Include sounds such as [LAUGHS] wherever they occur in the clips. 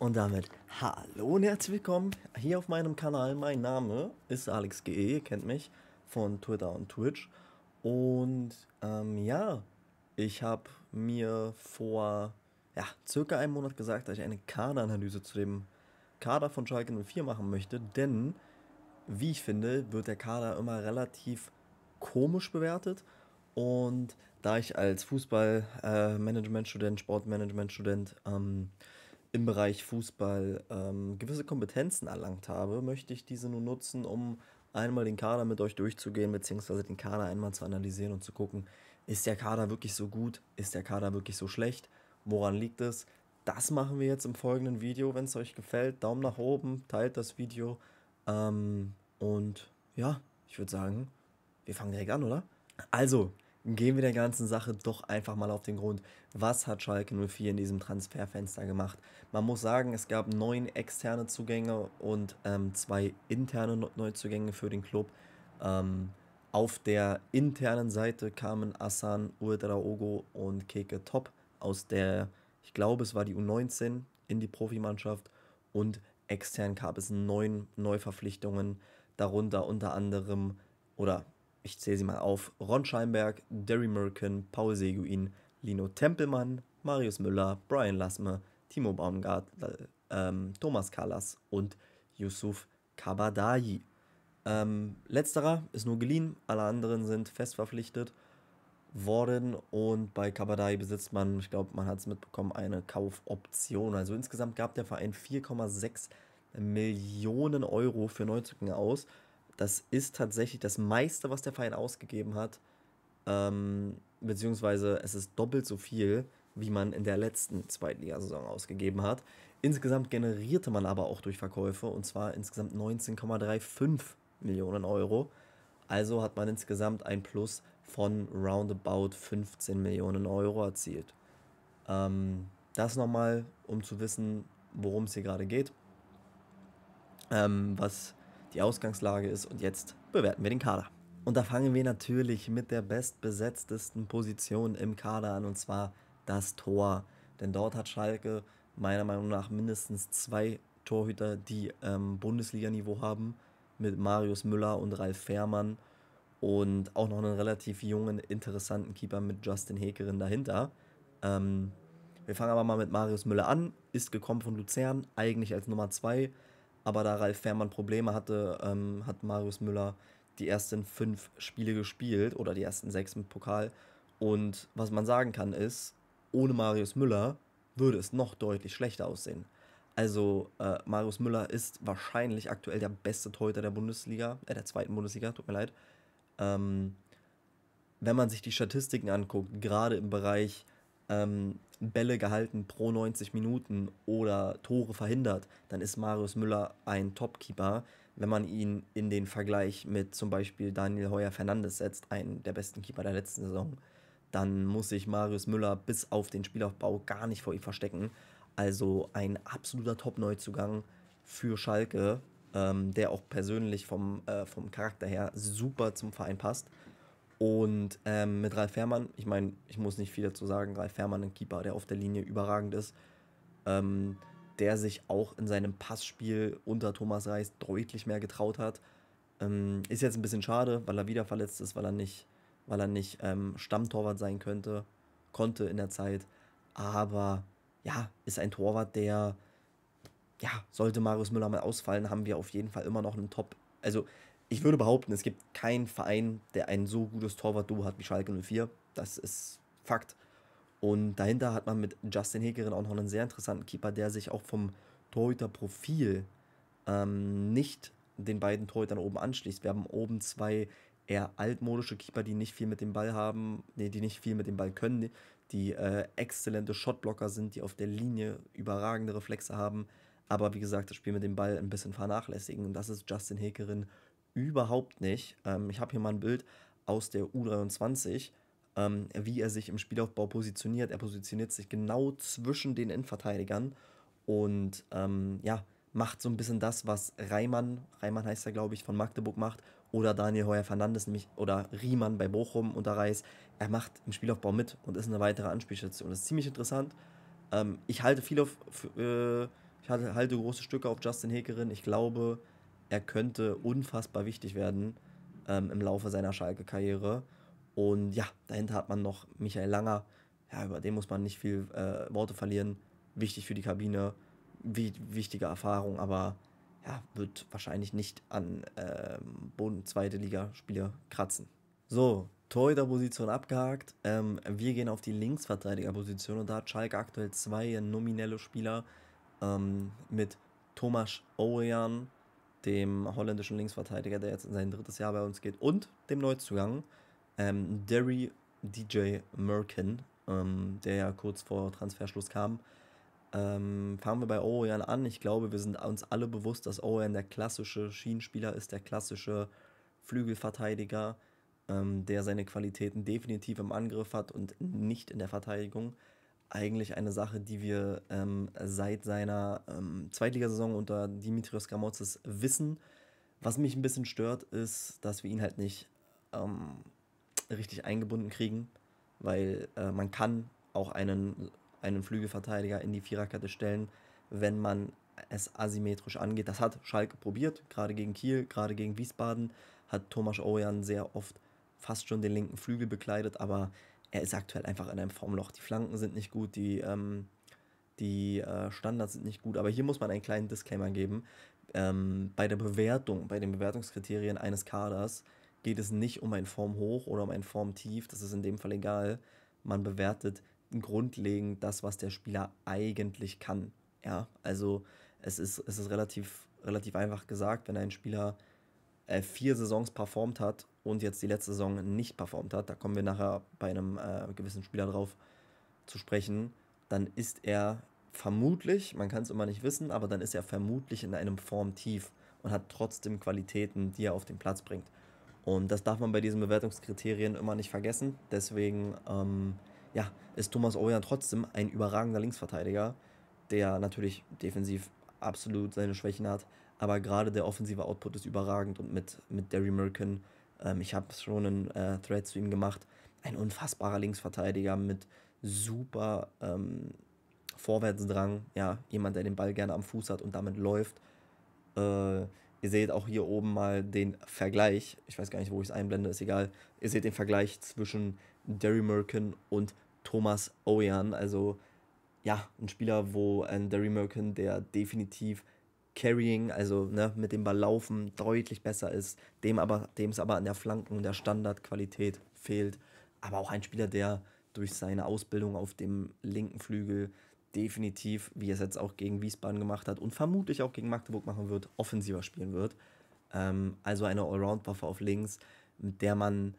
Und damit hallo und herzlich willkommen hier auf meinem Kanal. Mein Name ist Alex GE, ihr kennt mich von Twitter und Twitch. Und ähm, ja, ich habe mir vor ja, circa einem Monat gesagt, dass ich eine Kaderanalyse zu dem Kader von Schalke 04 machen möchte, denn wie ich finde, wird der Kader immer relativ komisch bewertet. Und da ich als Fußballmanagement-Student, äh, Sportmanagement-Student ähm, im Bereich Fußball ähm, gewisse Kompetenzen erlangt habe, möchte ich diese nun nutzen, um einmal den Kader mit euch durchzugehen, beziehungsweise den Kader einmal zu analysieren und zu gucken, ist der Kader wirklich so gut, ist der Kader wirklich so schlecht, woran liegt es? Das machen wir jetzt im folgenden Video. Wenn es euch gefällt, Daumen nach oben, teilt das Video. Ähm, und ja, ich würde sagen, wir fangen direkt an, oder? Also, gehen wir der ganzen Sache doch einfach mal auf den Grund. Was hat Schalke 04 in diesem Transferfenster gemacht? Man muss sagen, es gab neun externe Zugänge und ähm, zwei interne Neuzugänge für den Club. Ähm, auf der internen Seite kamen Asan, Uedraogo und Keke Top aus der, ich glaube, es war die U19 in die Profimannschaft und extern gab es neun Neuverpflichtungen, darunter unter anderem oder ich zähle sie mal auf, Ron Scheinberg, Derry Merkin, Paul Seguin, Lino Tempelmann, Marius Müller, Brian Lassme, Timo Baumgart, äh, ähm, Thomas Kallas und Yusuf Kabadayi. Ähm, letzterer ist nur geliehen, alle anderen sind fest verpflichtet worden und bei Kabadai besitzt man, ich glaube, man hat es mitbekommen, eine Kaufoption. Also insgesamt gab der Verein 4,6 Millionen Euro für Neuzücken aus. Das ist tatsächlich das meiste, was der Verein ausgegeben hat. Ähm, beziehungsweise es ist doppelt so viel, wie man in der letzten Zweitligasaison ausgegeben hat. Insgesamt generierte man aber auch durch Verkäufe und zwar insgesamt 19,35 Millionen Euro. Also hat man insgesamt ein Plus von roundabout 15 Millionen Euro erzielt. Ähm, das nochmal, um zu wissen, worum es hier gerade geht. Ähm, was die Ausgangslage ist und jetzt bewerten wir den Kader. Und da fangen wir natürlich mit der bestbesetztesten Position im Kader an und zwar das Tor. Denn dort hat Schalke meiner Meinung nach mindestens zwei Torhüter, die ähm, Bundesliga-Niveau haben, mit Marius Müller und Ralf Fährmann und auch noch einen relativ jungen, interessanten Keeper mit Justin Hekerin dahinter. Ähm, wir fangen aber mal mit Marius Müller an, ist gekommen von Luzern, eigentlich als Nummer 2 aber da Ralf Fährmann Probleme hatte, ähm, hat Marius Müller die ersten fünf Spiele gespielt oder die ersten sechs mit Pokal. Und was man sagen kann ist, ohne Marius Müller würde es noch deutlich schlechter aussehen. Also äh, Marius Müller ist wahrscheinlich aktuell der beste Torhüter der Bundesliga, äh, der zweiten Bundesliga, tut mir leid. Ähm, wenn man sich die Statistiken anguckt, gerade im Bereich ähm, Bälle gehalten pro 90 Minuten oder Tore verhindert, dann ist Marius Müller ein Topkeeper. Wenn man ihn in den Vergleich mit zum Beispiel Daniel Heuer Fernandes setzt, einen der besten Keeper der letzten Saison, dann muss sich Marius Müller bis auf den Spielaufbau gar nicht vor ihm verstecken. Also ein absoluter Top-Neuzugang für Schalke, ähm, der auch persönlich vom, äh, vom Charakter her super zum Verein passt. Und ähm, mit Ralf Herrmann, ich meine, ich muss nicht viel dazu sagen, Ralf Herrmann, ein Keeper, der auf der Linie überragend ist, ähm, der sich auch in seinem Passspiel unter Thomas Reis deutlich mehr getraut hat. Ähm, ist jetzt ein bisschen schade, weil er wieder verletzt ist, weil er nicht, weil er nicht ähm, Stammtorwart sein könnte, konnte in der Zeit. Aber ja, ist ein Torwart, der, ja, sollte Marius Müller mal ausfallen, haben wir auf jeden Fall immer noch einen Top. Also ich würde behaupten, es gibt keinen Verein, der ein so gutes Torwart-Duo hat wie Schalke 04. Das ist Fakt. Und dahinter hat man mit Justin Hegerin auch noch einen sehr interessanten Keeper, der sich auch vom Torhüterprofil ähm, nicht den beiden Torhütern oben anschließt. Wir haben oben zwei eher altmodische Keeper, die nicht viel mit dem Ball haben, nee, die nicht viel mit dem Ball können, die äh, exzellente Shotblocker sind, die auf der Linie überragende Reflexe haben, aber wie gesagt, das Spiel mit dem Ball ein bisschen vernachlässigen. Und das ist Justin Hekerin überhaupt nicht. Ähm, ich habe hier mal ein Bild aus der U23, ähm, wie er sich im Spielaufbau positioniert. Er positioniert sich genau zwischen den Innenverteidigern und ähm, ja, macht so ein bisschen das, was Reimann, Reimann heißt er glaube ich, von Magdeburg macht, oder Daniel Heuer Fernandes, nämlich, oder Riemann bei Bochum unter Reis. Er macht im Spielaufbau mit und ist eine weitere Anspielstation. Das ist ziemlich interessant. Ähm, ich halte viel auf, äh, ich halte, halte große Stücke auf Justin Hekerin. Ich glaube, er könnte unfassbar wichtig werden ähm, im Laufe seiner Schalke-Karriere. Und ja, dahinter hat man noch Michael Langer. Ja, über den muss man nicht viel äh, Worte verlieren. Wichtig für die Kabine, wie, wichtige Erfahrung, aber ja, wird wahrscheinlich nicht an ähm, Boden zweite Liga-Spieler kratzen. So, Torhüterposition abgehakt. Ähm, wir gehen auf die Linksverteidigerposition und da hat Schalke aktuell zwei nominelle Spieler ähm, mit Thomas Orian dem holländischen Linksverteidiger, der jetzt in sein drittes Jahr bei uns geht, und dem Neuzugang, ähm, Derry DJ Merkin, ähm, der ja kurz vor Transferschluss kam. Ähm, fangen wir bei Orian an. Ich glaube, wir sind uns alle bewusst, dass Orian der klassische Schienenspieler ist, der klassische Flügelverteidiger, ähm, der seine Qualitäten definitiv im Angriff hat und nicht in der Verteidigung eigentlich eine Sache, die wir ähm, seit seiner ähm, Zweitligasaison unter Dimitrios Gramotzes wissen. Was mich ein bisschen stört, ist, dass wir ihn halt nicht ähm, richtig eingebunden kriegen, weil äh, man kann auch einen, einen Flügelverteidiger in die Viererkette stellen, wenn man es asymmetrisch angeht. Das hat Schalke probiert, gerade gegen Kiel, gerade gegen Wiesbaden hat Thomas Ojan sehr oft fast schon den linken Flügel bekleidet, aber er ist aktuell einfach in einem Formloch. Die Flanken sind nicht gut, die, ähm, die äh, Standards sind nicht gut. Aber hier muss man einen kleinen Disclaimer geben. Ähm, bei der Bewertung, bei den Bewertungskriterien eines Kaders geht es nicht um ein Formhoch oder um ein Formtief. Das ist in dem Fall egal. Man bewertet grundlegend das, was der Spieler eigentlich kann. Ja, also es ist, es ist relativ, relativ einfach gesagt, wenn ein Spieler äh, vier Saisons performt hat und jetzt die letzte Saison nicht performt hat, da kommen wir nachher bei einem äh, gewissen Spieler drauf zu sprechen, dann ist er vermutlich, man kann es immer nicht wissen, aber dann ist er vermutlich in einem Formtief und hat trotzdem Qualitäten, die er auf den Platz bringt. Und das darf man bei diesen Bewertungskriterien immer nicht vergessen. Deswegen ähm, ja, ist Thomas Orian trotzdem ein überragender Linksverteidiger, der natürlich defensiv absolut seine Schwächen hat, aber gerade der offensive Output ist überragend und mit, mit Derry Merkin, ähm, ich habe schon einen äh, Thread zu ihm gemacht, ein unfassbarer Linksverteidiger mit super ähm, Vorwärtsdrang, ja, jemand, der den Ball gerne am Fuß hat und damit läuft. Äh, ihr seht auch hier oben mal den Vergleich, ich weiß gar nicht, wo ich es einblende, ist egal. Ihr seht den Vergleich zwischen Derry Merkin und Thomas Ojan, also ja, ein Spieler, wo ein Derry Merkin, der definitiv Carrying, also ne, mit dem Ball laufen, deutlich besser ist, dem aber, dem es aber an der Flanken- und der Standardqualität fehlt. Aber auch ein Spieler, der durch seine Ausbildung auf dem linken Flügel definitiv, wie er es jetzt auch gegen Wiesbaden gemacht hat und vermutlich auch gegen Magdeburg machen wird, offensiver spielen wird. Ähm, also eine Allround-Waffe auf links, mit der man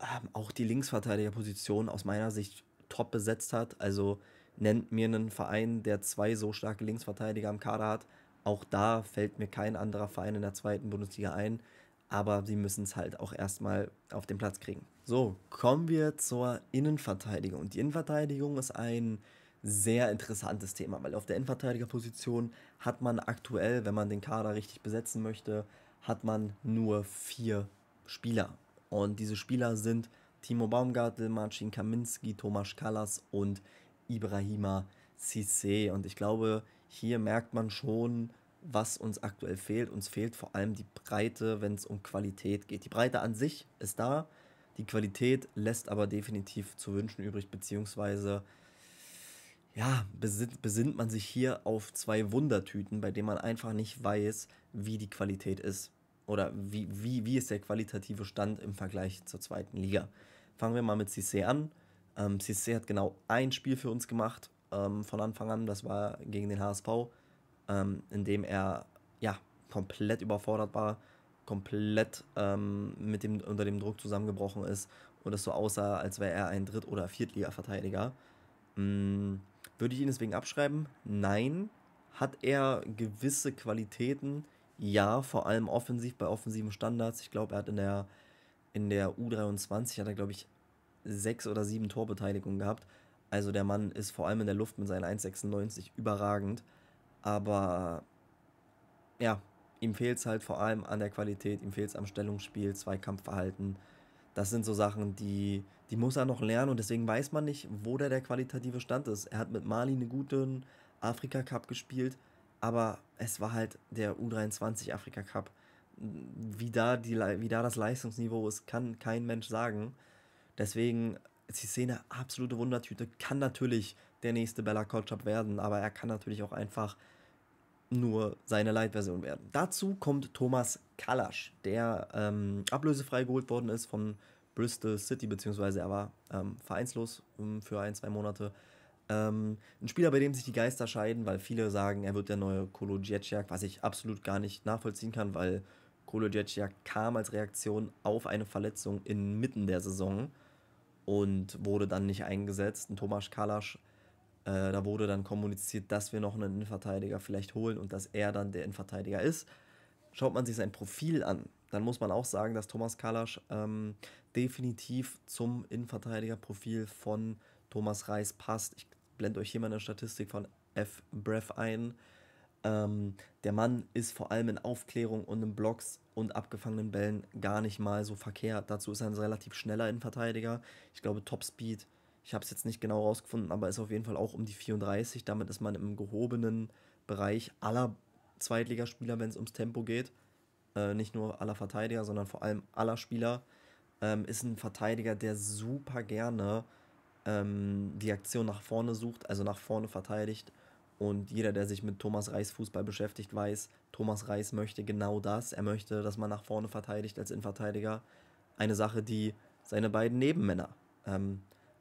ähm, auch die Linksverteidigerposition aus meiner Sicht top besetzt hat. Also nennt mir einen Verein, der zwei so starke Linksverteidiger am Kader hat. Auch da fällt mir kein anderer Verein in der zweiten Bundesliga ein, aber sie müssen es halt auch erstmal auf den Platz kriegen. So, kommen wir zur Innenverteidigung. die Innenverteidigung ist ein sehr interessantes Thema, weil auf der Innenverteidigerposition hat man aktuell, wenn man den Kader richtig besetzen möchte, hat man nur vier Spieler. Und diese Spieler sind Timo Baumgartel, Marcin Kaminski, Tomasz Kallas und Ibrahima Cissé. Und ich glaube, hier merkt man schon, was uns aktuell fehlt. Uns fehlt vor allem die Breite, wenn es um Qualität geht. Die Breite an sich ist da, die Qualität lässt aber definitiv zu wünschen übrig, beziehungsweise ja, besinnt, besinnt man sich hier auf zwei Wundertüten, bei denen man einfach nicht weiß, wie die Qualität ist. Oder wie, wie, wie ist der qualitative Stand im Vergleich zur zweiten Liga. Fangen wir mal mit Cissé an. Ähm, Cissé hat genau ein Spiel für uns gemacht ähm, von Anfang an, das war gegen den HSV, ähm, in dem er ja komplett überfordert war, komplett ähm, mit dem, unter dem Druck zusammengebrochen ist und es so aussah, als wäre er ein Dritt- oder Viertliga-Verteidiger. Hm, würde ich ihn deswegen abschreiben? Nein. Hat er gewisse Qualitäten? Ja, vor allem offensiv bei offensiven Standards. Ich glaube, er hat in der, in der U23 hat er, glaube ich, sechs oder sieben Torbeteiligungen gehabt. Also der Mann ist vor allem in der Luft mit seinen 1,96 überragend. Aber ja, ihm fehlt es halt vor allem an der Qualität, ihm fehlt es am Stellungsspiel, Zweikampfverhalten. Das sind so Sachen, die, die muss er noch lernen und deswegen weiß man nicht, wo der, der qualitative Stand ist. Er hat mit Mali einen guten Afrika Cup gespielt, aber es war halt der U23 Afrika Cup. Wie wie da das Leistungsniveau ist, kann kein Mensch sagen. Deswegen ist die Szene absolute Wundertüte. Kann natürlich der nächste Bella Kolchap werden, aber er kann natürlich auch einfach nur seine Light-Version werden. Dazu kommt Thomas Kalasch, der ähm, ablösefrei geholt worden ist von Bristol City, beziehungsweise er war ähm, vereinslos ähm, für ein, zwei Monate. Ähm, ein Spieler, bei dem sich die Geister scheiden, weil viele sagen, er wird der neue Kolo Dzieciak, was ich absolut gar nicht nachvollziehen kann, weil Kolo Dzieciak kam als Reaktion auf eine Verletzung inmitten der Saison und wurde dann nicht eingesetzt. Ein Tomasz Kalasch, äh, da wurde dann kommuniziert, dass wir noch einen Innenverteidiger vielleicht holen und dass er dann der Innenverteidiger ist. Schaut man sich sein Profil an, dann muss man auch sagen, dass Thomas Kalasch ähm, definitiv zum Innenverteidigerprofil von Thomas Reis passt. Ich blende euch hier mal eine Statistik von F-Breath ein. Ähm, der Mann ist vor allem in Aufklärung und in Blocks und abgefangenen Bällen gar nicht mal so verkehrt. Dazu ist er ein relativ schneller Innenverteidiger. Ich glaube, Topspeed, ich habe es jetzt nicht genau rausgefunden, aber ist auf jeden Fall auch um die 34. Damit ist man im gehobenen Bereich aller Zweitligaspieler, wenn es ums Tempo geht. Äh, nicht nur aller Verteidiger, sondern vor allem aller Spieler. Ähm, ist ein Verteidiger, der super gerne ähm, die Aktion nach vorne sucht, also nach vorne verteidigt und jeder, der sich mit Thomas Reis Fußball beschäftigt, weiß, Thomas Reis möchte genau das. Er möchte, dass man nach vorne verteidigt als Innenverteidiger. Eine Sache, die seine beiden Nebenmänner, ähm,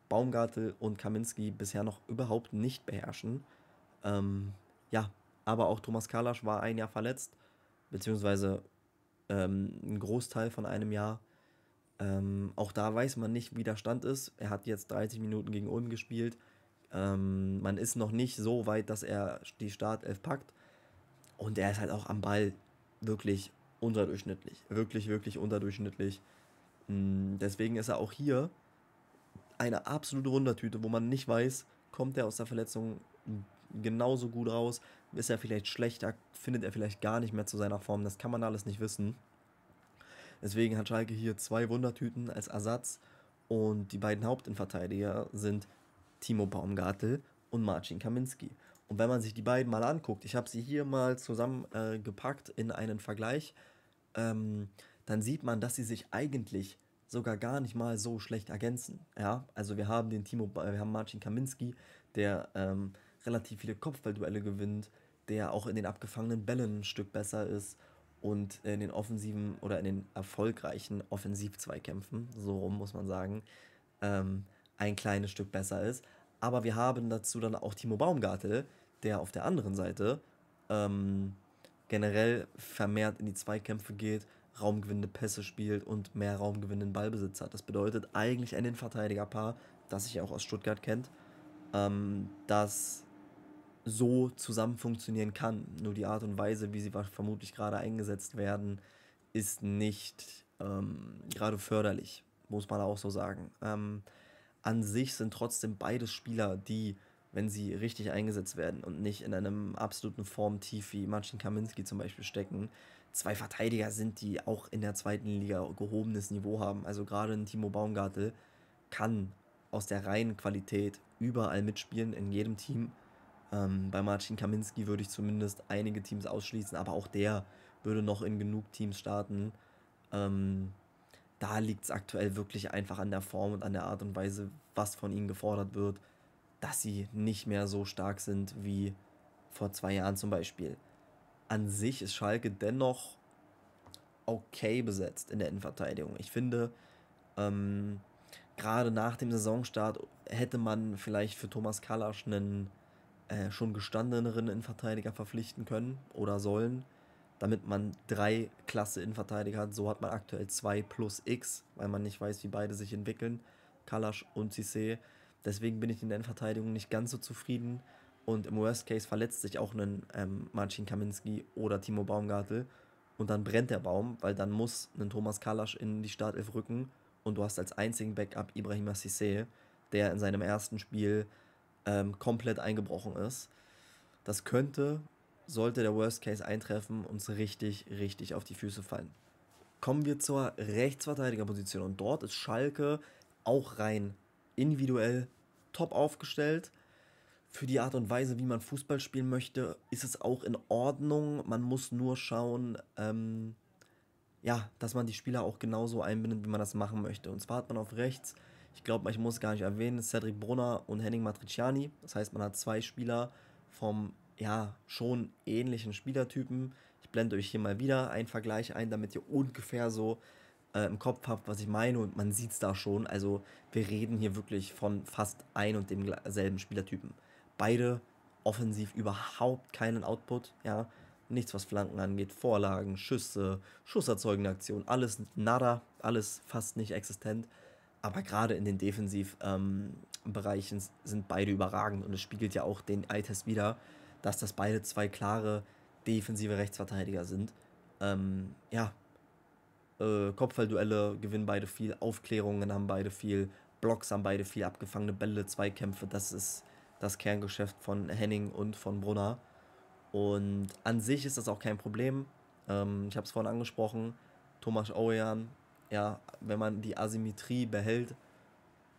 Baumgartel und Kaminski, bisher noch überhaupt nicht beherrschen. Ähm, ja, aber auch Thomas Kalasch war ein Jahr verletzt, beziehungsweise ähm, ein Großteil von einem Jahr. Ähm, auch da weiß man nicht, wie der Stand ist. Er hat jetzt 30 Minuten gegen Ulm gespielt. Ähm, man ist noch nicht so weit, dass er die Startelf packt. Und er ist halt auch am Ball wirklich unterdurchschnittlich. Wirklich, wirklich unterdurchschnittlich. Mm, deswegen ist er auch hier eine absolute Wundertüte, wo man nicht weiß, kommt er aus der Verletzung genauso gut raus, ist er vielleicht schlechter, findet er vielleicht gar nicht mehr zu seiner Form. Das kann man alles nicht wissen. Deswegen hat Schalke hier zwei Wundertüten als Ersatz und die beiden Hauptinverteidiger sind Timo Baumgartel und Marcin Kaminski. Und wenn man sich die beiden mal anguckt, ich habe sie hier mal zusammengepackt äh, in einen Vergleich, ähm, dann sieht man, dass sie sich eigentlich sogar gar nicht mal so schlecht ergänzen. Ja, also wir haben den Timo, wir haben Marcin Kaminski, der ähm, relativ viele Kopfballduelle gewinnt, der auch in den abgefangenen Bällen ein Stück besser ist und in den offensiven oder in den erfolgreichen Offensiv-Zweikämpfen, so rum muss man sagen, ähm, ein kleines Stück besser ist. Aber wir haben dazu dann auch Timo Baumgartel, der auf der anderen Seite ähm, generell vermehrt in die Zweikämpfe geht, raumgewinnende Pässe spielt und mehr raumgewinnenden Ballbesitz hat. Das bedeutet eigentlich ein Innenverteidigerpaar, das sich auch aus Stuttgart kennt, ähm, das so zusammen funktionieren kann. Nur die Art und Weise, wie sie vermutlich gerade eingesetzt werden, ist nicht ähm, gerade förderlich, muss man auch so sagen. Ähm, an sich sind trotzdem beides Spieler, die, wenn sie richtig eingesetzt werden und nicht in einem absoluten Formtief wie Marcin Kaminski zum Beispiel stecken, zwei Verteidiger sind, die auch in der zweiten Liga gehobenes Niveau haben. Also gerade ein Timo Baumgartel kann aus der reinen Qualität überall mitspielen, in jedem Team. Ähm, bei Marcin Kaminski würde ich zumindest einige Teams ausschließen, aber auch der würde noch in genug Teams starten. Ähm, da liegt es aktuell wirklich einfach an der Form und an der Art und Weise, was von ihnen gefordert wird, dass sie nicht mehr so stark sind wie vor zwei Jahren zum Beispiel. An sich ist Schalke dennoch okay besetzt in der Innenverteidigung. Ich finde, ähm, gerade nach dem Saisonstart hätte man vielleicht für Thomas Kalasch einen äh, schon gestandeneren Innenverteidiger verpflichten können oder sollen damit man drei Klasse Innenverteidiger hat. So hat man aktuell zwei plus X, weil man nicht weiß, wie beide sich entwickeln. Kalasch und Cissé. Deswegen bin ich in der Innenverteidigung nicht ganz so zufrieden. Und im Worst Case verletzt sich auch ein ähm, Marcin Kaminski oder Timo Baumgartel. Und dann brennt der Baum, weil dann muss ein Thomas Kalasch in die Startelf rücken. Und du hast als einzigen Backup Ibrahima Cissé, der in seinem ersten Spiel ähm, komplett eingebrochen ist. Das könnte sollte der Worst Case eintreffen, uns richtig, richtig auf die Füße fallen. Kommen wir zur Rechtsverteidigerposition und dort ist Schalke auch rein individuell top aufgestellt. Für die Art und Weise, wie man Fußball spielen möchte, ist es auch in Ordnung. Man muss nur schauen, ähm, ja, dass man die Spieler auch genauso einbindet, wie man das machen möchte. Und zwar hat man auf rechts, ich glaube, ich muss gar nicht erwähnen, Cedric Brunner und Henning Matriciani. Das heißt, man hat zwei Spieler vom ja, schon ähnlichen Spielertypen. Ich blende euch hier mal wieder einen Vergleich ein, damit ihr ungefähr so äh, im Kopf habt, was ich meine. Und man sieht es da schon. Also wir reden hier wirklich von fast ein und demselben Spielertypen. Beide offensiv überhaupt keinen Output, ja. Nichts, was Flanken angeht, Vorlagen, Schüsse, schusserzeugende Aktionen, alles nada, alles fast nicht existent. Aber gerade in den Defensivbereichen ähm, sind beide überragend und es spiegelt ja auch den Eye-Test wieder, dass das beide zwei klare defensive Rechtsverteidiger sind. Ähm, ja, äh, Kopfballduelle gewinnen beide viel, Aufklärungen haben beide viel, Blocks haben beide viel, abgefangene Bälle, Zweikämpfe, das ist das Kerngeschäft von Henning und von Brunner. Und an sich ist das auch kein Problem. Ähm, ich habe es vorhin angesprochen, Thomas Orian, ja, wenn man die Asymmetrie behält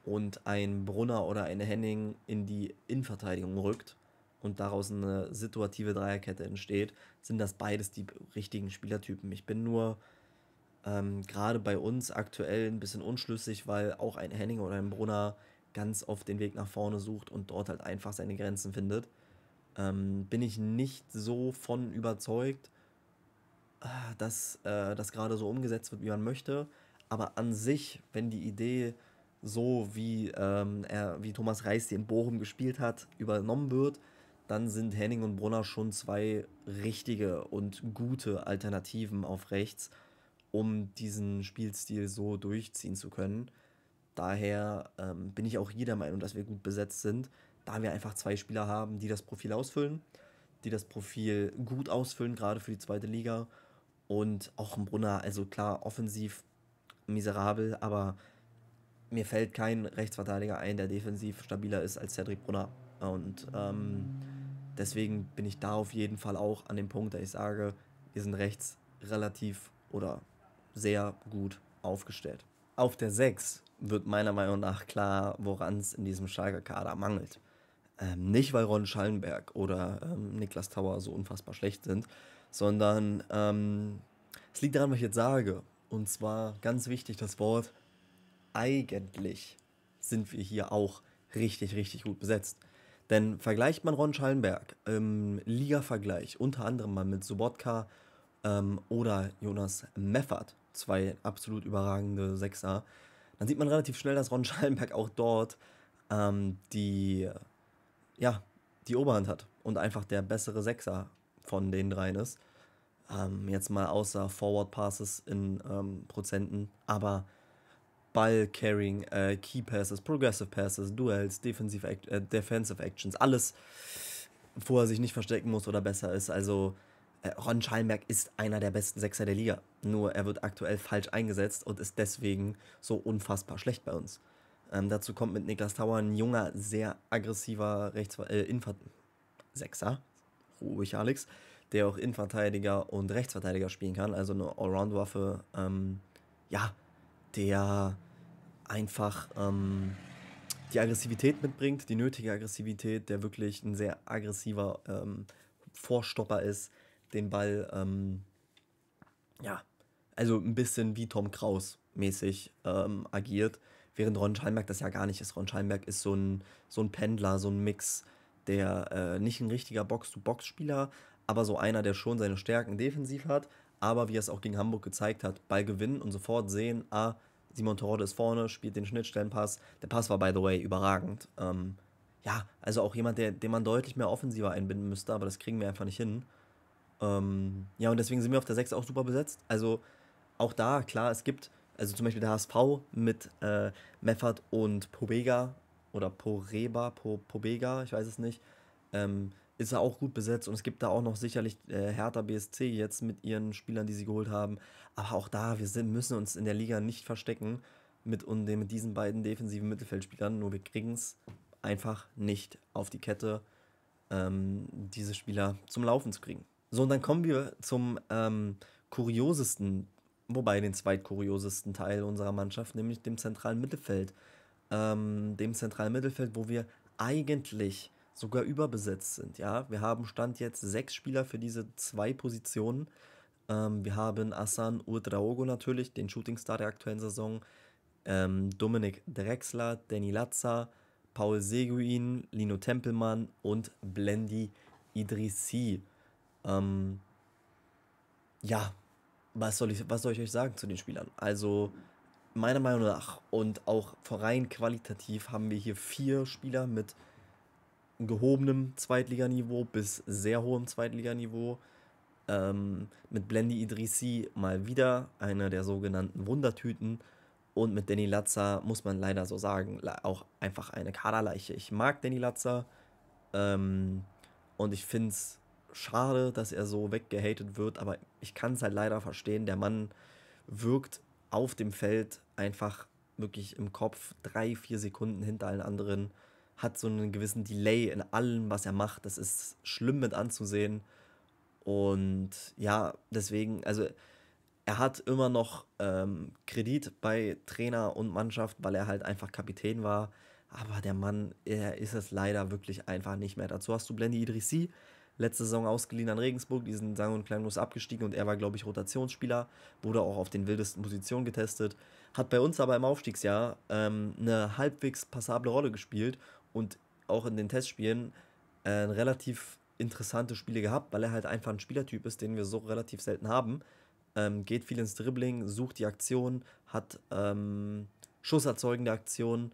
und ein Brunner oder ein Henning in die Innenverteidigung rückt, und daraus eine situative Dreierkette entsteht, sind das beides die richtigen Spielertypen. Ich bin nur ähm, gerade bei uns aktuell ein bisschen unschlüssig, weil auch ein Henning oder ein Brunner ganz oft den Weg nach vorne sucht und dort halt einfach seine Grenzen findet. Ähm, bin ich nicht so von überzeugt, äh, dass äh, das gerade so umgesetzt wird, wie man möchte. Aber an sich, wenn die Idee so wie, ähm, er, wie Thomas Reis die in Bochum gespielt hat, übernommen wird, dann sind Henning und Brunner schon zwei richtige und gute Alternativen auf rechts, um diesen Spielstil so durchziehen zu können. Daher ähm, bin ich auch jeder Meinung, dass wir gut besetzt sind, da wir einfach zwei Spieler haben, die das Profil ausfüllen, die das Profil gut ausfüllen, gerade für die zweite Liga. Und auch ein Brunner, also klar, offensiv miserabel, aber mir fällt kein Rechtsverteidiger ein, der defensiv stabiler ist als Cedric Brunner. Und ähm, Deswegen bin ich da auf jeden Fall auch an dem Punkt, da ich sage, wir sind rechts relativ oder sehr gut aufgestellt. Auf der 6 wird meiner Meinung nach klar, woran es in diesem Schalker mangelt. Ähm, nicht, weil Ron Schallenberg oder ähm, Niklas Tauer so unfassbar schlecht sind, sondern ähm, es liegt daran, was ich jetzt sage. Und zwar ganz wichtig das Wort eigentlich sind wir hier auch richtig, richtig gut besetzt. Denn vergleicht man Ron Schallenberg im Liga-Vergleich unter anderem mal mit Sobotka ähm, oder Jonas Meffert, zwei absolut überragende Sechser, dann sieht man relativ schnell, dass Ron [LAUGHS] Schallenberg auch dort ähm, die, ja, die Oberhand hat und einfach der bessere Sechser von den dreien ist. Ähm, jetzt mal außer Forward Passes in ähm, Prozenten, aber Ball-Carrying, äh, Key Passes, Progressive Passes, Duels, Defensive, Act äh, Defensive Actions, alles, wo er sich nicht verstecken muss oder besser ist. Also äh, Ron Schallenberg ist einer der besten Sechser der Liga. Nur er wird aktuell falsch eingesetzt und ist deswegen so unfassbar schlecht bei uns. Ähm, dazu kommt mit Niklas Tauer ein junger, sehr aggressiver Rechts äh, Inver Sechser, ruhig Alex, der auch Innenverteidiger und Rechtsverteidiger spielen kann, also eine Allround-Waffe. Ähm, ja, der einfach ähm, die Aggressivität mitbringt, die nötige Aggressivität, der wirklich ein sehr aggressiver ähm, Vorstopper ist, den Ball, ähm, ja, also ein bisschen wie Tom Kraus mäßig ähm, agiert, während Ron Scheinberg das ja gar nicht ist. Ron Scheinberg ist so ein, so ein Pendler, so ein Mix, der äh, nicht ein richtiger Box-to-Box-Spieler, aber so einer, der schon seine Stärken defensiv hat, aber wie er es auch gegen Hamburg gezeigt hat, bei gewinnen und sofort sehen, ah, Simon Torode ist vorne, spielt den Schnittstellenpass. Der Pass war, by the way, überragend. Ähm, ja, also auch jemand, der, den man deutlich mehr offensiver einbinden müsste, aber das kriegen wir einfach nicht hin. Ähm, ja, und deswegen sind wir auf der 6 auch super besetzt. Also auch da, klar, es gibt, also zum Beispiel der HSV mit äh, Meffert und Pobega oder Poreba, po, Pobega, ich weiß es nicht. Ähm, ist er auch gut besetzt und es gibt da auch noch sicherlich äh, Hertha BSC jetzt mit ihren Spielern, die sie geholt haben. Aber auch da, wir sind, müssen uns in der Liga nicht verstecken mit, und mit diesen beiden defensiven Mittelfeldspielern. Nur wir kriegen es einfach nicht auf die Kette, ähm, diese Spieler zum Laufen zu kriegen. So, und dann kommen wir zum ähm, kuriosesten, wobei den zweitkuriosesten Teil unserer Mannschaft, nämlich dem zentralen Mittelfeld. Ähm, dem zentralen Mittelfeld, wo wir eigentlich sogar überbesetzt sind. Ja, wir haben Stand jetzt sechs Spieler für diese zwei Positionen. Ähm, wir haben Asan Urdraogo natürlich, den Shootingstar der aktuellen Saison, ähm, Dominik Drexler, Danny Latza, Paul Seguin, Lino Tempelmann und Blendi Idrissi. Ähm, ja, was soll, ich, was soll ich euch sagen zu den Spielern? Also, meiner Meinung nach und auch rein qualitativ haben wir hier vier Spieler mit gehobenem Zweitliganiveau bis sehr hohem Zweitliganiveau. Ähm, mit Blendy Idrissi mal wieder eine der sogenannten Wundertüten. Und mit Danny Latzer muss man leider so sagen, auch einfach eine Kaderleiche. Ich mag Danny Latzer ähm, und ich finde es schade, dass er so weggehatet wird, aber ich kann es halt leider verstehen. Der Mann wirkt auf dem Feld einfach wirklich im Kopf drei, vier Sekunden hinter allen anderen hat so einen gewissen Delay in allem, was er macht. Das ist schlimm mit anzusehen. Und ja, deswegen, also er hat immer noch ähm, Kredit bei Trainer und Mannschaft, weil er halt einfach Kapitän war. Aber der Mann, er ist es leider wirklich einfach nicht mehr. Dazu hast du Blendi Idrissi, letzte Saison ausgeliehen an Regensburg, die sind sang- und klanglos abgestiegen und er war, glaube ich, Rotationsspieler, wurde auch auf den wildesten Positionen getestet, hat bei uns aber im Aufstiegsjahr ähm, eine halbwegs passable Rolle gespielt und auch in den Testspielen äh, relativ interessante Spiele gehabt, weil er halt einfach ein Spielertyp ist, den wir so relativ selten haben. Ähm, geht viel ins Dribbling, sucht die Aktion, hat ähm, schusserzeugende Aktionen.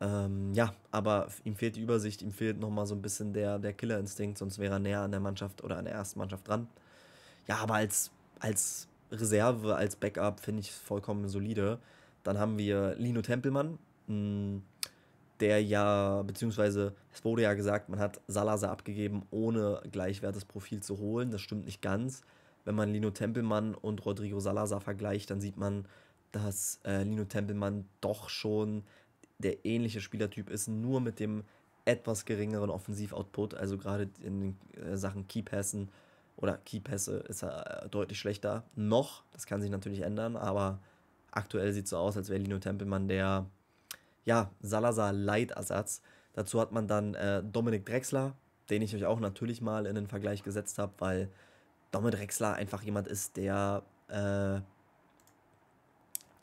Ähm, ja, aber ihm fehlt die Übersicht, ihm fehlt nochmal so ein bisschen der, der Killerinstinkt, sonst wäre er näher an der Mannschaft oder an der ersten Mannschaft dran. Ja, aber als, als Reserve, als Backup finde ich vollkommen solide. Dann haben wir Lino Tempelmann, einen der ja, beziehungsweise es wurde ja gesagt, man hat Salazar abgegeben, ohne gleichwertes Profil zu holen. Das stimmt nicht ganz. Wenn man Lino Tempelmann und Rodrigo Salazar vergleicht, dann sieht man, dass äh, Lino Tempelmann doch schon der ähnliche Spielertyp ist, nur mit dem etwas geringeren Offensivoutput. Also gerade in den äh, Sachen Keypässen oder Keypässe ist er äh, deutlich schlechter. Noch, das kann sich natürlich ändern, aber aktuell sieht es so aus, als wäre Lino Tempelmann der ja, Salazar Leitersatz. Dazu hat man dann äh, Dominik Drexler, den ich euch auch natürlich mal in den Vergleich gesetzt habe, weil Dominik Drexler einfach jemand ist, der äh,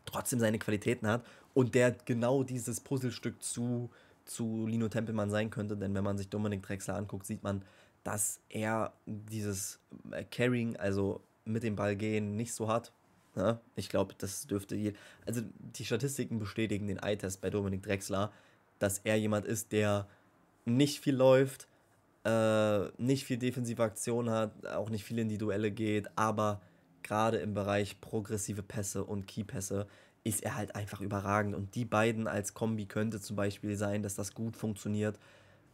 trotzdem seine Qualitäten hat und der genau dieses Puzzlestück zu, zu Lino Tempelmann sein könnte. Denn wenn man sich Dominik Drexler anguckt, sieht man, dass er dieses äh, Carrying, also mit dem Ball gehen, nicht so hat. Ja, ne? ich glaube, das dürfte je. Also die Statistiken bestätigen den Eye-Test bei Dominik Drexler, dass er jemand ist, der nicht viel läuft, äh, nicht viel defensive Aktion hat, auch nicht viel in die Duelle geht, aber gerade im Bereich progressive Pässe und Key-Pässe ist er halt einfach überragend. Und die beiden als Kombi könnte zum Beispiel sein, dass das gut funktioniert.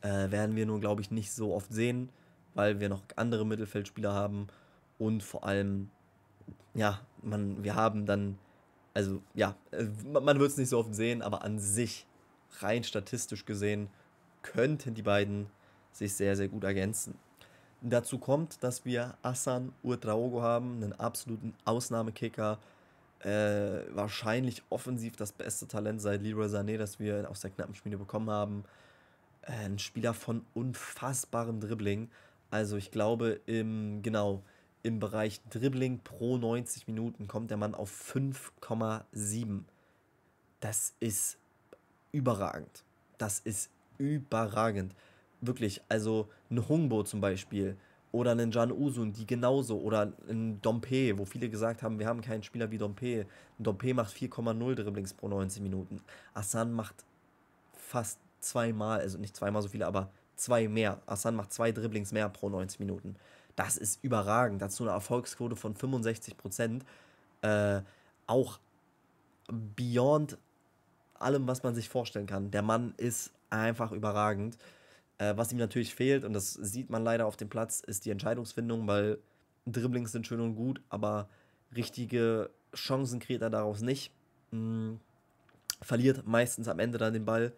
Äh, werden wir nur, glaube ich, nicht so oft sehen, weil wir noch andere Mittelfeldspieler haben und vor allem ja, man, wir haben dann, also ja, äh, man wird es nicht so oft sehen, aber an sich, rein statistisch gesehen, könnten die beiden sich sehr, sehr gut ergänzen. Dazu kommt, dass wir Asan Urtraogo haben, einen absoluten Ausnahmekicker, äh, wahrscheinlich offensiv das beste Talent seit Leroy Sané, das wir aus der knappen Schmiede bekommen haben. Äh, ein Spieler von unfassbarem Dribbling. Also ich glaube, im, genau, im Bereich Dribbling pro 90 Minuten kommt der Mann auf 5,7. Das ist überragend. Das ist überragend. Wirklich, also ein Hungbo zum Beispiel oder einen Jan Usun, die genauso oder ein Dompe, wo viele gesagt haben, wir haben keinen Spieler wie Dompe. Dompe macht 4,0 Dribblings pro 90 Minuten. Assan macht fast zweimal, also nicht zweimal so viele, aber zwei mehr. Assan macht zwei Dribblings mehr pro 90 Minuten das ist überragend. Dazu eine Erfolgsquote von 65 Prozent. Äh, auch beyond allem, was man sich vorstellen kann. Der Mann ist einfach überragend. Äh, was ihm natürlich fehlt, und das sieht man leider auf dem Platz, ist die Entscheidungsfindung, weil Dribblings sind schön und gut, aber richtige Chancen kreiert er daraus nicht. Hm, verliert meistens am Ende dann den Ball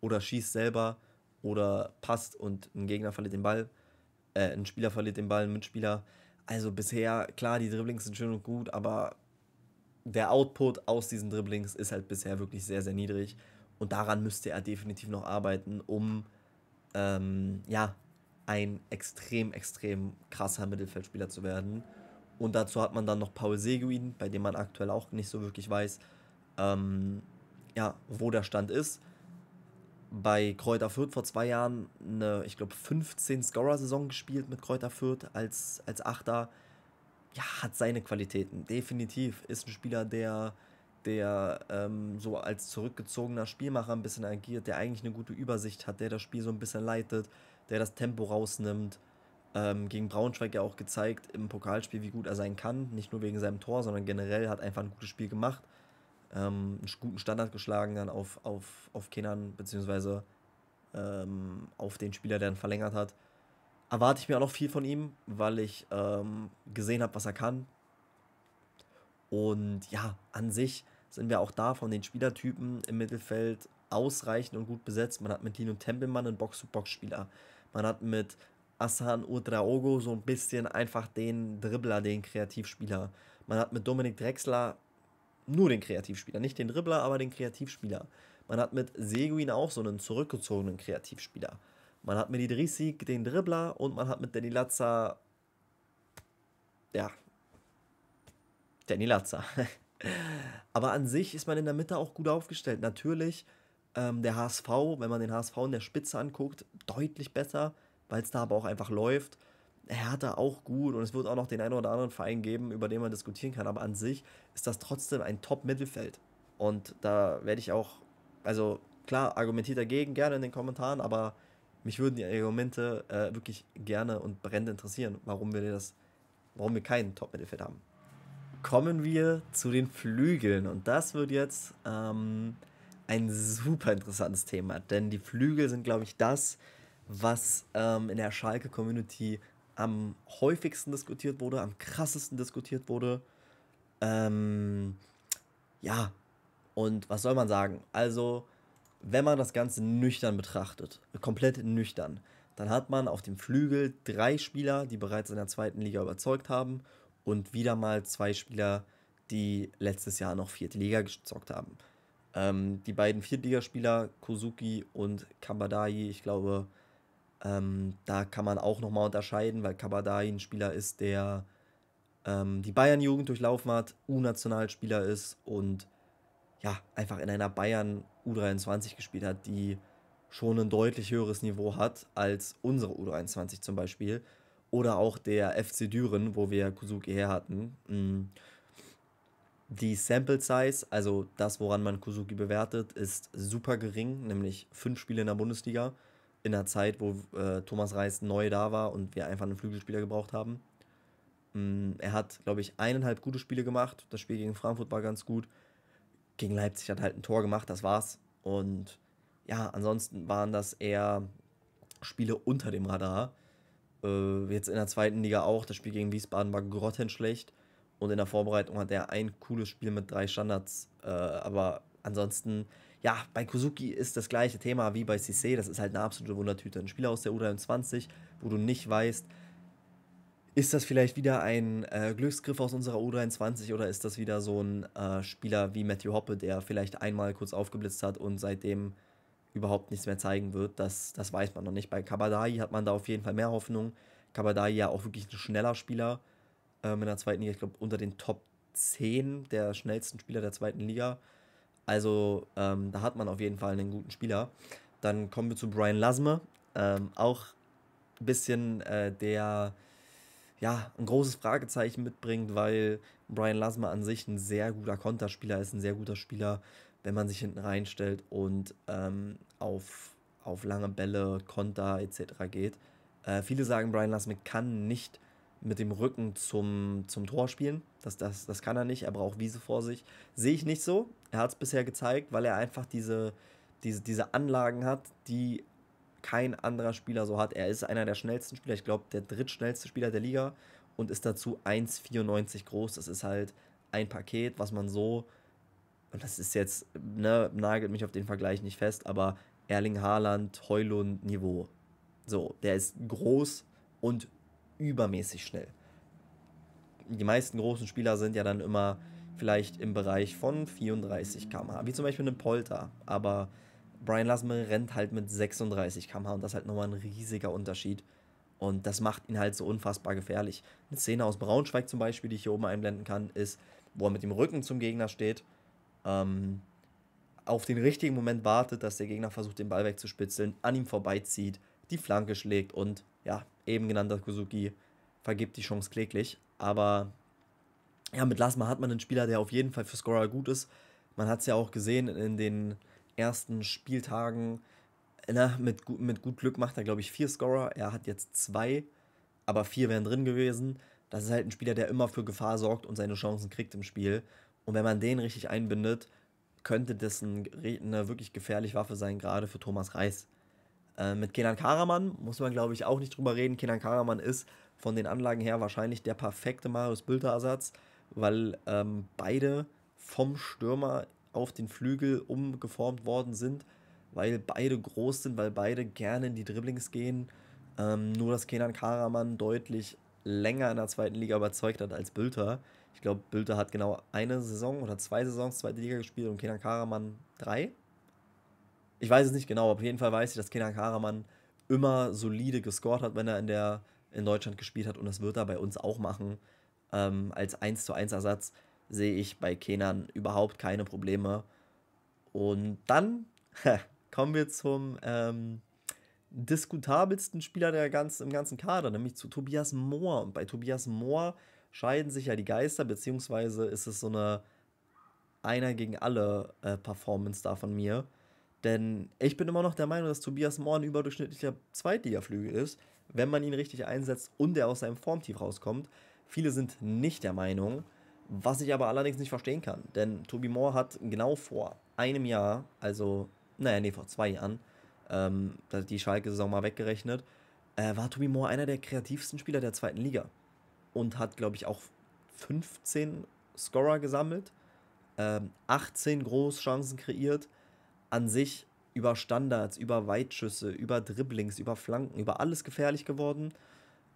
oder schießt selber oder passt und ein Gegner verliert den Ball. Äh, ein Spieler verliert den Ball, ein Mitspieler. Also bisher, klar, die Dribblings sind schön und gut, aber der Output aus diesen Dribblings ist halt bisher wirklich sehr, sehr niedrig. Und daran müsste er definitiv noch arbeiten, um ähm, ja, ein extrem, extrem krasser Mittelfeldspieler zu werden. Und dazu hat man dann noch Paul Seguin, bei dem man aktuell auch nicht so wirklich weiß, ähm, ja, wo der Stand ist bei Kräuter Fürth vor zwei Jahren eine, ich glaube, 15 Scorer-Saison gespielt mit Kräuter Fürth als, als Achter. Ja, hat seine Qualitäten, definitiv. Ist ein Spieler, der, der ähm, so als zurückgezogener Spielmacher ein bisschen agiert, der eigentlich eine gute Übersicht hat, der das Spiel so ein bisschen leitet, der das Tempo rausnimmt. Ähm, gegen Braunschweig ja auch gezeigt im Pokalspiel, wie gut er sein kann. Nicht nur wegen seinem Tor, sondern generell hat einfach ein gutes Spiel gemacht ähm, einen guten Standard geschlagen dann auf, auf, auf Kenan, beziehungsweise ähm, auf den Spieler, der ihn verlängert hat. Erwarte ich mir auch noch viel von ihm, weil ich ähm, gesehen habe, was er kann. Und ja, an sich sind wir auch da von den Spielertypen im Mittelfeld ausreichend und gut besetzt. Man hat mit Lino Tempelmann einen Box-to-Box-Spieler. Man hat mit Asan Utraogo so ein bisschen einfach den Dribbler, den Kreativspieler. Man hat mit Dominik Drexler nur den Kreativspieler, nicht den Dribbler, aber den Kreativspieler. Man hat mit Seguin auch so einen zurückgezogenen Kreativspieler. Man hat mit Idrissi den Dribbler und man hat mit Danny Lazza, ja, Danny Lazza. [LAUGHS] aber an sich ist man in der Mitte auch gut aufgestellt. Natürlich ähm, der HSV, wenn man den HSV in der Spitze anguckt, deutlich besser, weil es da aber auch einfach läuft. Hertha auch gut und es wird auch noch den einen oder anderen Verein geben, über den man diskutieren kann. Aber an sich ist das trotzdem ein Top-Mittelfeld. Und da werde ich auch, also klar, argumentiert dagegen gerne in den Kommentaren, aber mich würden die Argumente äh, wirklich gerne und brennend interessieren, warum wir das, warum wir kein Top-Mittelfeld haben. Kommen wir zu den Flügeln und das wird jetzt ähm, ein super interessantes Thema, denn die Flügel sind, glaube ich, das, was ähm, in der Schalke-Community am häufigsten diskutiert wurde, am krassesten diskutiert wurde. Ähm, ja, und was soll man sagen? Also, wenn man das Ganze nüchtern betrachtet, komplett nüchtern, dann hat man auf dem Flügel drei Spieler, die bereits in der zweiten Liga überzeugt haben und wieder mal zwei Spieler, die letztes Jahr noch vierte Liga gezockt haben. Ähm, die beiden Viertligaspieler, Kozuki und Kambadai, ich glaube, ähm, da kann man auch nochmal unterscheiden, weil Kabadai ein Spieler ist, der ähm, die Bayern-Jugend durchlaufen hat, U-Nationalspieler ist und ja, einfach in einer Bayern U23 gespielt hat, die schon ein deutlich höheres Niveau hat als unsere U23 zum Beispiel. Oder auch der FC Düren, wo wir Kuzuki her hatten. Mm. Die Sample Size, also das, woran man Kuzuki bewertet, ist super gering, nämlich fünf Spiele in der Bundesliga in der Zeit, wo äh, Thomas Reis neu da war und wir einfach einen Flügelspieler gebraucht haben. Mm, er hat, glaube ich, eineinhalb gute Spiele gemacht. Das Spiel gegen Frankfurt war ganz gut. Gegen Leipzig hat halt ein Tor gemacht, das war's. Und ja, ansonsten waren das eher Spiele unter dem Radar. Äh, jetzt in der zweiten Liga auch. Das Spiel gegen Wiesbaden war grottenschlecht. Und in der Vorbereitung hat er ein cooles Spiel mit drei Standards. Äh, aber ansonsten ja, bei Kuzuki ist das gleiche Thema wie bei Cissé. Das ist halt eine absolute Wundertüte. Ein Spieler aus der U23, wo du nicht weißt, ist das vielleicht wieder ein äh, Glücksgriff aus unserer U23 oder ist das wieder so ein äh, Spieler wie Matthew Hoppe, der vielleicht einmal kurz aufgeblitzt hat und seitdem überhaupt nichts mehr zeigen wird? Das, das weiß man noch nicht. Bei Kabadai hat man da auf jeden Fall mehr Hoffnung. Kabadai ja auch wirklich ein schneller Spieler ähm, in der zweiten Liga. Ich glaube, unter den Top 10 der schnellsten Spieler der zweiten Liga. Also ähm, da hat man auf jeden Fall einen guten Spieler. Dann kommen wir zu Brian Lasme. Ähm, auch ein bisschen äh, der ja, ein großes Fragezeichen mitbringt, weil Brian Lasme an sich ein sehr guter Konterspieler ist, ein sehr guter Spieler, wenn man sich hinten reinstellt und ähm, auf, auf lange Bälle, Konter etc. geht. Äh, viele sagen, Brian Lasme kann nicht mit dem Rücken zum, zum Tor spielen. Das, das, das kann er nicht, er braucht Wiese vor sich. Sehe ich nicht so. Er hat es bisher gezeigt, weil er einfach diese, diese, diese Anlagen hat, die kein anderer Spieler so hat. Er ist einer der schnellsten Spieler, ich glaube der drittschnellste Spieler der Liga und ist dazu 1,94 groß. Das ist halt ein Paket, was man so, und das ist jetzt, ne, nagelt mich auf den Vergleich nicht fest, aber Erling Haaland, Heulund, Niveau. So, der ist groß und übermäßig schnell. Die meisten großen Spieler sind ja dann immer vielleicht im Bereich von 34 km/h, wie zum Beispiel einen Polter, aber Brian Lasme rennt halt mit 36 km/h und das ist halt nochmal ein riesiger Unterschied. Und das macht ihn halt so unfassbar gefährlich. Eine Szene aus Braunschweig zum Beispiel, die ich hier oben einblenden kann, ist, wo er mit dem Rücken zum Gegner steht, ähm, auf den richtigen Moment wartet, dass der Gegner versucht, den Ball wegzuspitzeln, an ihm vorbeizieht, die Flanke schlägt und ja, eben genannter Kuzuki vergibt die Chance kläglich. Aber ja, mit Lasma hat man einen Spieler, der auf jeden Fall für Scorer gut ist. Man hat es ja auch gesehen in den ersten Spieltagen. Na, mit, mit gut Glück macht er, glaube ich, vier Scorer. Er hat jetzt zwei, aber vier wären drin gewesen. Das ist halt ein Spieler, der immer für Gefahr sorgt und seine Chancen kriegt im Spiel. Und wenn man den richtig einbindet, könnte das eine wirklich gefährliche Waffe sein, gerade für Thomas Reis. Äh, mit Kenan Karaman muss man, glaube ich, auch nicht drüber reden. Kenan Karaman ist von den Anlagen her wahrscheinlich der perfekte Marius bülter ersatz weil ähm, beide vom Stürmer auf den Flügel umgeformt worden sind, weil beide groß sind, weil beide gerne in die Dribblings gehen. Ähm, nur dass Kenan Karaman deutlich länger in der zweiten Liga überzeugt hat als Bülter. Ich glaube, Bülter hat genau eine Saison oder zwei Saisons zweite Liga gespielt und Kenan Karaman drei ich weiß es nicht genau, aber auf jeden Fall weiß ich, dass Kenan Karaman immer solide gescored hat, wenn er in, der, in Deutschland gespielt hat und das wird er bei uns auch machen. Ähm, als 1 zu 1 Ersatz sehe ich bei Kenan überhaupt keine Probleme. Und dann [LAUGHS] kommen wir zum ähm, diskutabelsten Spieler der ganzen, im ganzen Kader, nämlich zu Tobias Mohr. Und bei Tobias Mohr scheiden sich ja die Geister, beziehungsweise ist es so eine Einer gegen alle äh, Performance da von mir. Denn ich bin immer noch der Meinung, dass Tobias Mohr ein überdurchschnittlicher Zweitligaflügel ist, wenn man ihn richtig einsetzt und er aus seinem Formtief rauskommt. Viele sind nicht der Meinung, was ich aber allerdings nicht verstehen kann. Denn Tobi Mohr hat genau vor einem Jahr, also, naja, nee, vor zwei Jahren, ähm, die Schalke-Saison mal weggerechnet, äh, war Tobi Mohr einer der kreativsten Spieler der zweiten Liga. Und hat, glaube ich, auch 15 Scorer gesammelt, ähm, 18 Großchancen kreiert an sich über Standards, über Weitschüsse, über Dribblings, über Flanken, über alles gefährlich geworden.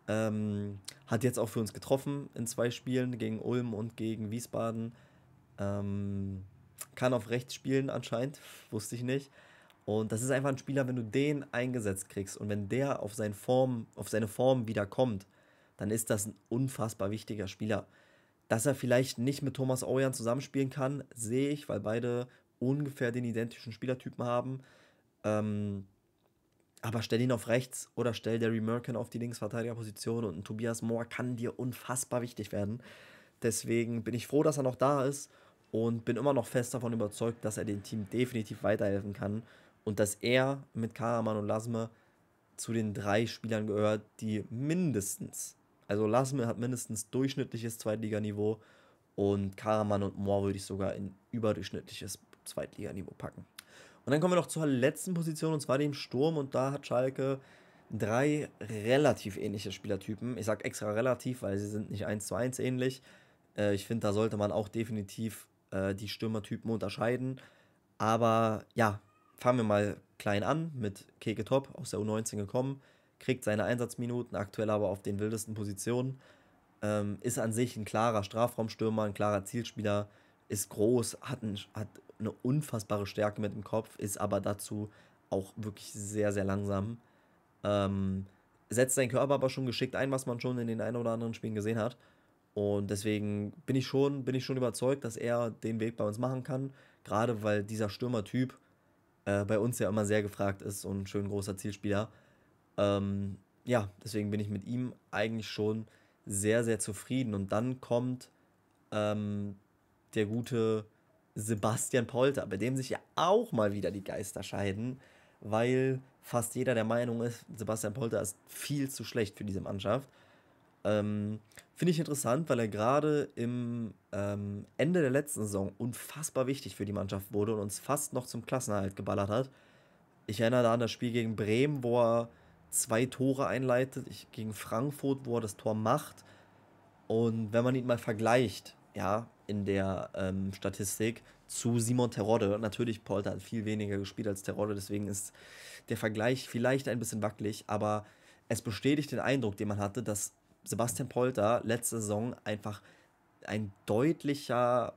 Ähm, hat jetzt auch für uns getroffen in zwei Spielen gegen Ulm und gegen Wiesbaden. Ähm, kann auf rechts spielen anscheinend, [LAUGHS] wusste ich nicht. Und das ist einfach ein Spieler, wenn du den eingesetzt kriegst und wenn der auf, seinen Form, auf seine Form wieder kommt, dann ist das ein unfassbar wichtiger Spieler. Dass er vielleicht nicht mit Thomas Orian zusammenspielen kann, sehe ich, weil beide ungefähr den identischen Spielertypen haben. Ähm, aber stell ihn auf rechts oder stell Derry Merkin auf die Linksverteidigerposition und ein Tobias Moore kann dir unfassbar wichtig werden. Deswegen bin ich froh, dass er noch da ist und bin immer noch fest davon überzeugt, dass er dem Team definitiv weiterhelfen kann und dass er mit Karaman und Lasme zu den drei Spielern gehört, die mindestens, also Lasme hat mindestens durchschnittliches Zweitliganiveau und Karaman und Moore würde ich sogar in überdurchschnittliches Zweitliganiveau packen. Und dann kommen wir noch zur letzten Position und zwar dem Sturm und da hat Schalke drei relativ ähnliche Spielertypen. Ich sage extra relativ, weil sie sind nicht eins zu eins ähnlich. Äh, ich finde, da sollte man auch definitiv äh, die Stürmertypen unterscheiden. Aber ja, fangen wir mal klein an mit Keke Top aus der U19 gekommen, kriegt seine Einsatzminuten, aktuell aber auf den wildesten Positionen. Ähm, ist an sich ein klarer Strafraumstürmer, ein klarer Zielspieler, ist groß, hat, ein, hat eine unfassbare Stärke mit dem Kopf, ist aber dazu auch wirklich sehr, sehr langsam. Ähm, setzt seinen Körper aber schon geschickt ein, was man schon in den ein oder anderen Spielen gesehen hat. Und deswegen bin ich schon, bin ich schon überzeugt, dass er den Weg bei uns machen kann. Gerade weil dieser Stürmertyp äh, bei uns ja immer sehr gefragt ist und ein schön großer Zielspieler. Ähm, ja, deswegen bin ich mit ihm eigentlich schon sehr, sehr zufrieden. Und dann kommt ähm, der gute Sebastian Polter, bei dem sich ja auch mal wieder die Geister scheiden, weil fast jeder der Meinung ist, Sebastian Polter ist viel zu schlecht für diese Mannschaft. Ähm, Finde ich interessant, weil er gerade im ähm, Ende der letzten Saison unfassbar wichtig für die Mannschaft wurde und uns fast noch zum Klassenerhalt geballert hat. Ich erinnere da an das Spiel gegen Bremen, wo er zwei Tore einleitet, ich, gegen Frankfurt, wo er das Tor macht. Und wenn man ihn mal vergleicht ja, in der ähm, Statistik zu Simon Terodde. Natürlich, Polter hat viel weniger gespielt als Terodde, deswegen ist der Vergleich vielleicht ein bisschen wackelig, aber es bestätigt den Eindruck, den man hatte, dass Sebastian Polter letzte Saison einfach ein deutlicher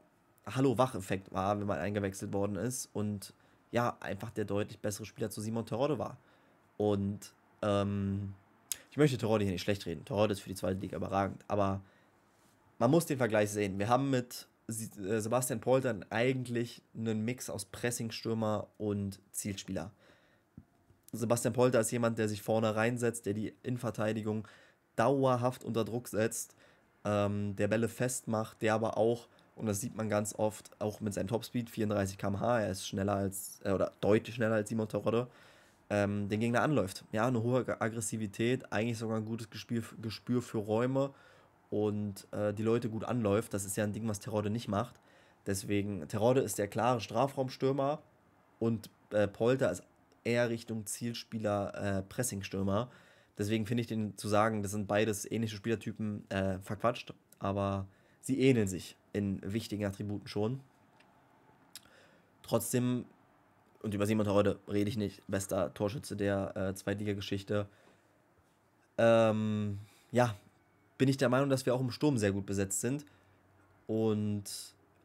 Hallo-Wach-Effekt war, wenn man eingewechselt worden ist und ja, einfach der deutlich bessere Spieler zu Simon Terodde war. Und ähm, ich möchte Terodde hier nicht schlecht reden. Terodde ist für die zweite Liga überragend, aber man muss den Vergleich sehen. Wir haben mit äh, Sebastian Polter eigentlich einen Mix aus Pressingstürmer und Zielspieler. Sebastian Polter ist jemand, der sich vorne reinsetzt, der die Innenverteidigung dauerhaft unter Druck setzt, ähm, der Bälle festmacht, der aber auch, und das sieht man ganz oft, auch mit seinem Topspeed, 34 km/h, er ist schneller als, äh, oder deutlich schneller als Simon Terodde, ähm, den Gegner anläuft. Ja, eine hohe Aggressivität, eigentlich sogar ein gutes Gespür, Gespür für Räume und äh, die Leute gut anläuft. Das ist ja ein Ding, was Terode nicht macht. Deswegen, Terode ist der klare Strafraumstürmer und äh, Polter ist eher Richtung Zielspieler äh, Pressingstürmer. Deswegen finde ich den zu sagen, das sind beides ähnliche Spielertypen, äh, verquatscht, aber sie ähneln sich in wichtigen Attributen schon. Trotzdem, und über Simon Terode rede ich nicht, bester Torschütze der äh, Zweitliga-Geschichte. Ähm, ja, bin ich der Meinung, dass wir auch im Sturm sehr gut besetzt sind. Und,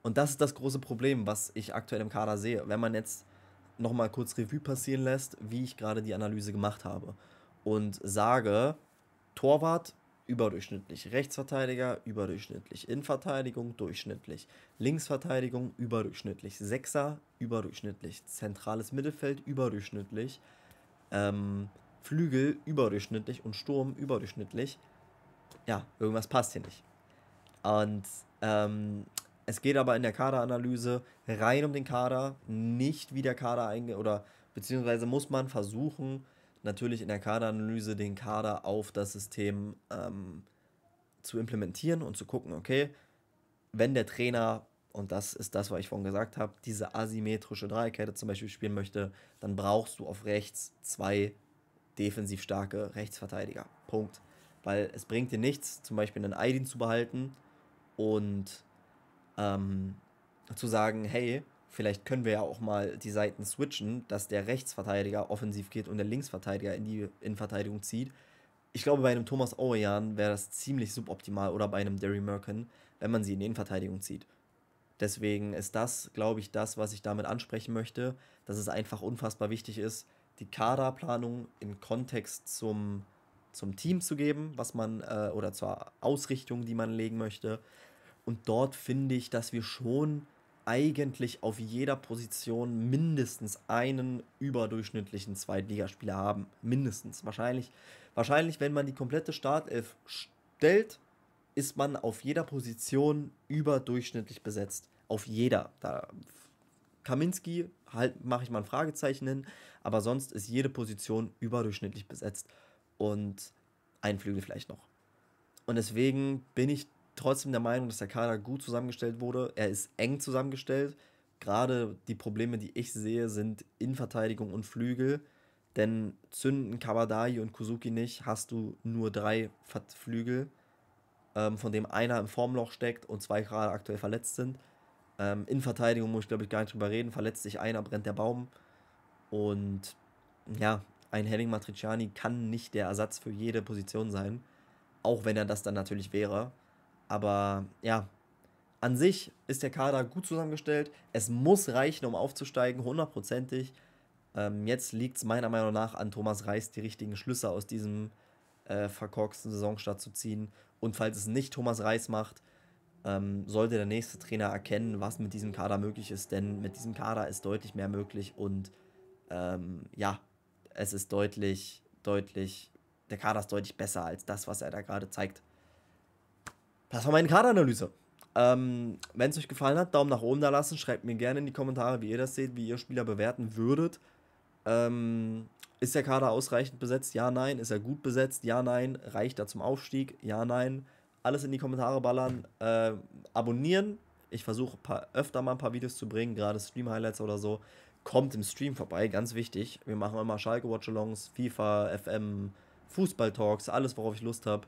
und das ist das große Problem, was ich aktuell im Kader sehe. Wenn man jetzt nochmal kurz Revue passieren lässt, wie ich gerade die Analyse gemacht habe und sage, Torwart überdurchschnittlich, Rechtsverteidiger überdurchschnittlich, Innenverteidigung durchschnittlich, Linksverteidigung überdurchschnittlich, Sechser überdurchschnittlich, zentrales Mittelfeld überdurchschnittlich, ähm, Flügel überdurchschnittlich und Sturm überdurchschnittlich ja, irgendwas passt hier nicht. Und ähm, es geht aber in der Kaderanalyse rein um den Kader, nicht wie der Kader eingeht, oder beziehungsweise muss man versuchen, natürlich in der Kaderanalyse den Kader auf das System ähm, zu implementieren und zu gucken, okay, wenn der Trainer, und das ist das, was ich vorhin gesagt habe, diese asymmetrische Dreierkette zum Beispiel spielen möchte, dann brauchst du auf rechts zwei defensiv starke Rechtsverteidiger. Punkt. Weil es bringt dir nichts, zum Beispiel einen Eidin zu behalten und ähm, zu sagen, hey, vielleicht können wir ja auch mal die Seiten switchen, dass der Rechtsverteidiger offensiv geht und der Linksverteidiger in die Innenverteidigung zieht. Ich glaube, bei einem Thomas Orejan wäre das ziemlich suboptimal oder bei einem Derry Merkin, wenn man sie in die Innenverteidigung zieht. Deswegen ist das, glaube ich, das, was ich damit ansprechen möchte, dass es einfach unfassbar wichtig ist, die Kaderplanung im Kontext zum zum Team zu geben, was man äh, oder zur Ausrichtung, die man legen möchte. Und dort finde ich, dass wir schon eigentlich auf jeder Position mindestens einen überdurchschnittlichen Zweitligaspieler haben. Mindestens. Wahrscheinlich, wahrscheinlich, wenn man die komplette Startelf stellt, ist man auf jeder Position überdurchschnittlich besetzt. Auf jeder. Da Kaminski halt mache ich mal ein Fragezeichen hin, aber sonst ist jede Position überdurchschnittlich besetzt und einen Flügel vielleicht noch. Und deswegen bin ich trotzdem der Meinung, dass der Kader gut zusammengestellt wurde. Er ist eng zusammengestellt. Gerade die Probleme, die ich sehe, sind Innenverteidigung und Flügel. Denn zünden Kabadai und Kuzuki nicht, hast du nur drei Flügel, ähm, von dem einer im Formloch steckt und zwei gerade aktuell verletzt sind. Ähm, Innenverteidigung muss ich, glaube ich, gar nicht drüber reden. Verletzt sich einer, brennt der Baum. Und ja, ein Henning Matriciani kann nicht der Ersatz für jede Position sein, auch wenn er das dann natürlich wäre. Aber ja, an sich ist der Kader gut zusammengestellt. Es muss reichen, um aufzusteigen, hundertprozentig. Ähm, jetzt liegt es meiner Meinung nach an Thomas Reis, die richtigen Schlüsse aus diesem äh, verkorksten Saisonstart zu ziehen. Und falls es nicht Thomas Reis macht, ähm, sollte der nächste Trainer erkennen, was mit diesem Kader möglich ist. Denn mit diesem Kader ist deutlich mehr möglich. Und ähm, ja, es ist deutlich, deutlich, der Kader ist deutlich besser als das, was er da gerade zeigt. Das war meine Kaderanalyse. Ähm, Wenn es euch gefallen hat, Daumen nach oben da lassen. Schreibt mir gerne in die Kommentare, wie ihr das seht, wie ihr Spieler bewerten würdet. Ähm, ist der Kader ausreichend besetzt? Ja, nein. Ist er gut besetzt? Ja, nein. Reicht er zum Aufstieg? Ja, nein. Alles in die Kommentare ballern. Äh, abonnieren. Ich versuche öfter mal ein paar Videos zu bringen, gerade Stream-Highlights oder so kommt im Stream vorbei, ganz wichtig. Wir machen immer Schalke Watchalongs, FIFA, FM, Fußball-Talks, alles, worauf ich Lust habe.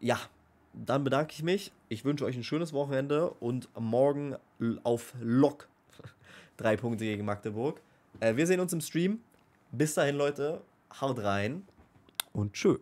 Ja, dann bedanke ich mich. Ich wünsche euch ein schönes Wochenende und morgen auf Lock. [LAUGHS] Drei Punkte gegen Magdeburg. Äh, wir sehen uns im Stream. Bis dahin, Leute. Haut rein. Und tschö.